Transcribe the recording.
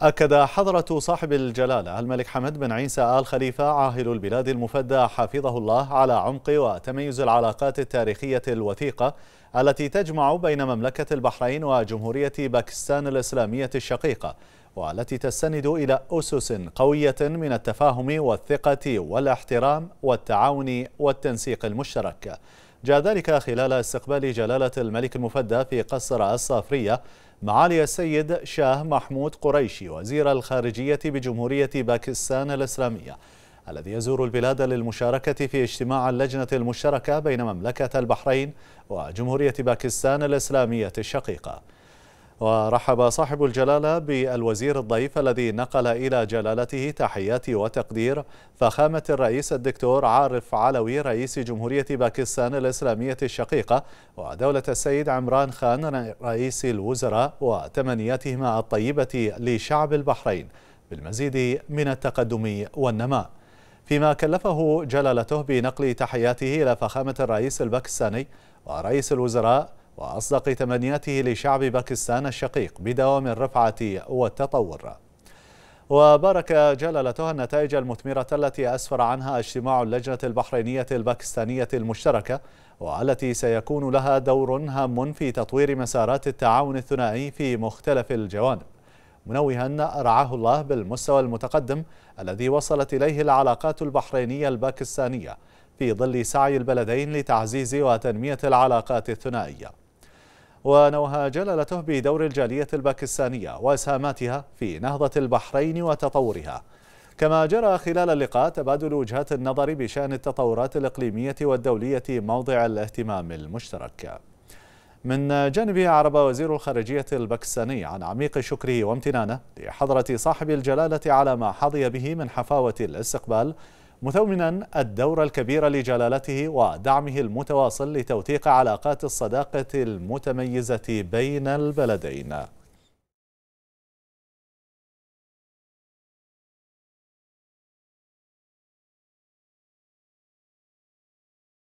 أكد حضرة صاحب الجلالة الملك حمد بن عيسى آل خليفة عاهل البلاد المفدى حفظه الله على عمق وتميز العلاقات التاريخية الوثيقة التي تجمع بين مملكة البحرين وجمهورية باكستان الإسلامية الشقيقة والتي تستند إلى أسس قوية من التفاهم والثقة والاحترام والتعاون والتنسيق المشترك جاء ذلك خلال استقبال جلالة الملك المفدى في قصر الصافرية معالي السيد شاه محمود قريشي وزير الخارجية بجمهورية باكستان الإسلامية الذي يزور البلاد للمشاركة في اجتماع اللجنة المشتركة بين مملكة البحرين وجمهورية باكستان الإسلامية الشقيقة ورحب صاحب الجلالة بالوزير الضيف الذي نقل إلى جلالته تحيات وتقدير فخامة الرئيس الدكتور عارف علوي رئيس جمهورية باكستان الإسلامية الشقيقة ودولة السيد عمران خان رئيس الوزراء وتمنياتهما الطيبة لشعب البحرين بالمزيد من التقدم والنماء فيما كلفه جلالته بنقل تحياته إلى فخامة الرئيس الباكستاني ورئيس الوزراء وأصدق تمنياته لشعب باكستان الشقيق بدوام الرفعة والتطور وبارك جلالته النتائج المثمرة التي أسفر عنها اجتماع اللجنة البحرينية الباكستانية المشتركة والتي سيكون لها دور هام في تطوير مسارات التعاون الثنائي في مختلف الجوانب منوها أرعاه الله بالمستوى المتقدم الذي وصلت إليه العلاقات البحرينية الباكستانية في ظل سعي البلدين لتعزيز وتنمية العلاقات الثنائية ونوها جلالته بدور الجالية الباكستانية وإسهاماتها في نهضة البحرين وتطورها كما جرى خلال اللقاء تبادل وجهات النظر بشأن التطورات الإقليمية والدولية موضع الاهتمام المشترك من جانبه عرب وزير الخارجية الباكستاني عن عميق شكره وامتنانه لحضرة صاحب الجلالة على ما حظي به من حفاوة الاستقبال مثمنا الدور الكبير لجلالته ودعمه المتواصل لتوثيق علاقات الصداقة المتميزة بين البلدين